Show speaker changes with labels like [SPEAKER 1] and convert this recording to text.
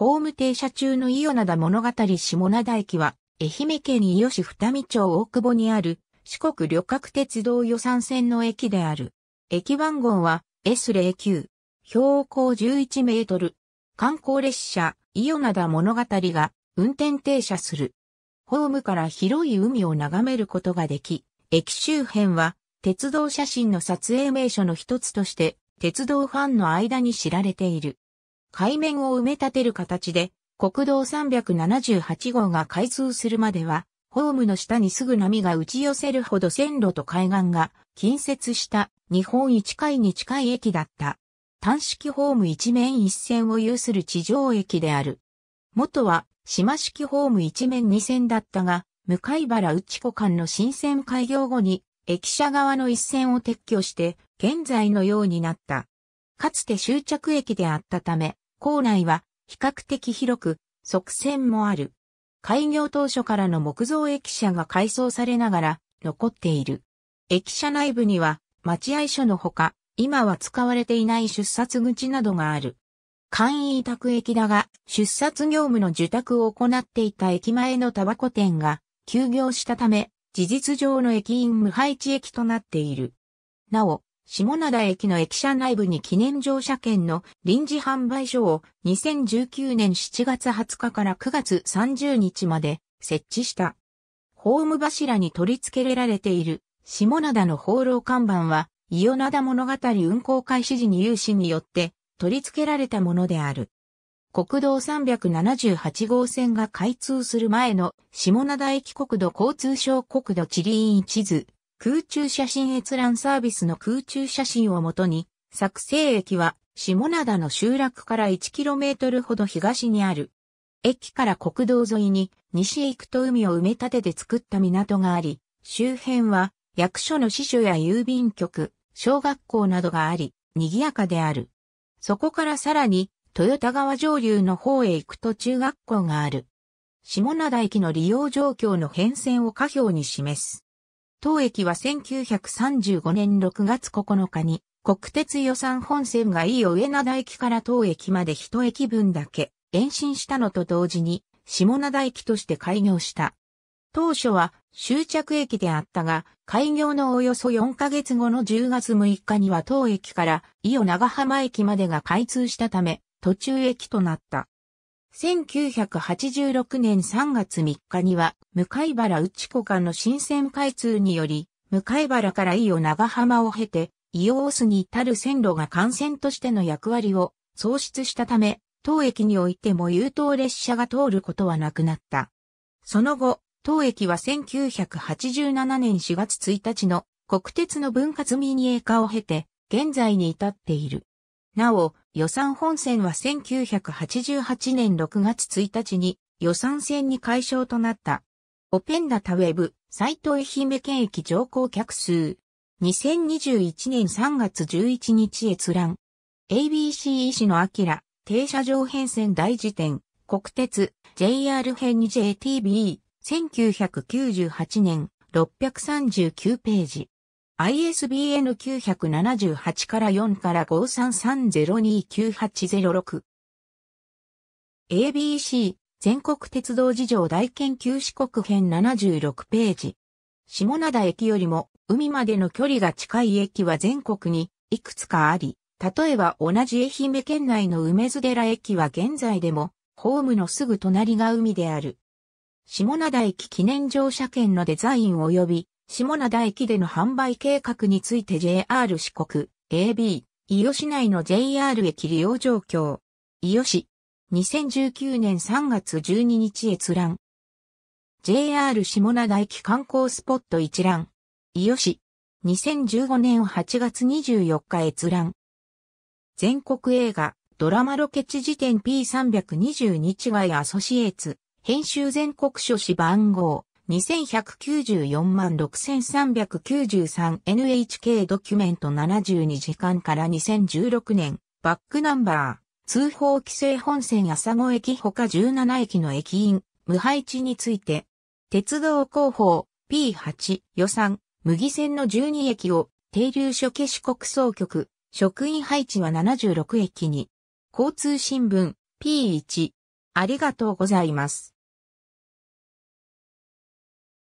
[SPEAKER 1] ホーム停車中の伊予灘物語下灘駅は、愛媛県伊予市二見町大久保にある、四国旅客鉄道予算線の駅である。駅番号は S09。標高11メートル。観光列車、伊予灘物語が運転停車する。ホームから広い海を眺めることができ、駅周辺は鉄道写真の撮影名所の一つとして、鉄道ファンの間に知られている。海面を埋め立てる形で、国道378号が開通するまでは、ホームの下にすぐ波が打ち寄せるほど線路と海岸が近接した日本一海に近い駅だった。単式ホーム一面一線を有する地上駅である。元は島式ホーム一面二線だったが、向原内湖間の新線開業後に駅舎側の一線を撤去して現在のようになった。かつて終着駅であったため、構内は比較的広く、側線もある。開業当初からの木造駅舎が改装されながら残っている。駅舎内部には待合所のほか、今は使われていない出札口などがある。簡易委託駅だが、出札業務の受託を行っていた駅前のタバコ店が休業したため、事実上の駅員無配置駅となっている。なお、下灘駅の駅舎内部に記念乗車券の臨時販売所を2019年7月20日から9月30日まで設置した。ホーム柱に取り付けられている下灘の放浪看板は、伊予灘物語運行開始時に有志によって取り付けられたものである。国道378号線が開通する前の下灘駅国土交通省国土地理院地図空中写真閲覧サービスの空中写真をもとに、作成駅は下灘の集落から 1km ほど東にある。駅から国道沿いに西へ行くと海を埋め立てて作った港があり、周辺は役所の支所や郵便局、小学校などがあり、賑やかである。そこからさらに、豊田川上流の方へ行くと中学校がある。下灘駅の利用状況の変遷を下表に示す。当駅は1935年6月9日に国鉄予算本線が伊予上灘駅から当駅まで一駅分だけ延伸したのと同時に下灘駅として開業した。当初は終着駅であったが、開業のおよそ4ヶ月後の10月6日には当駅から伊予長浜駅までが開通したため、途中駅となった。1986年3月3日には、向原内子間の新線開通により、向原から伊予長浜を経て、伊予オスに至る線路が幹線としての役割を喪失したため、当駅においても優等列車が通ることはなくなった。その後、当駅は1987年4月1日の国鉄の分割民営化を経て、現在に至っている。なお、予算本線は1988年6月1日に予算線に解消となった。オペンダタウェブ、サイト愛媛県駅乗降客数。2021年3月11日閲覧。ABC 医師の明、停車場変遷大辞典、国鉄、JR 編に JTB、1998年、639ページ。ISBN 978から4から53302980 6ABC 全国鉄道事情大研究四国編76ページ。下灘駅よりも海までの距離が近い駅は全国にいくつかあり、例えば同じ愛媛県内の梅津寺駅は現在でもホームのすぐ隣が海である。下灘駅記念乗車券のデザイン及び下灘駅での販売計画について JR 四国 AB 伊予市内の JR 駅利用状況伊予市2019年3月12日閲覧 JR 下灘駅観光スポット一覧伊予市2015年8月24日閲覧全国映画ドラマロケ地辞典 p 3 2 0日外アソシエーツ、編集全国書士番号、21946393NHK ドキュメント72時間から2016年、バックナンバー、通報規制本線朝子駅他17駅の駅員、無配置について、鉄道広報 P8 予算、麦線の12駅を停留所消し国総局、職員配置は76駅に、交通新聞 P1 ありがとうございます。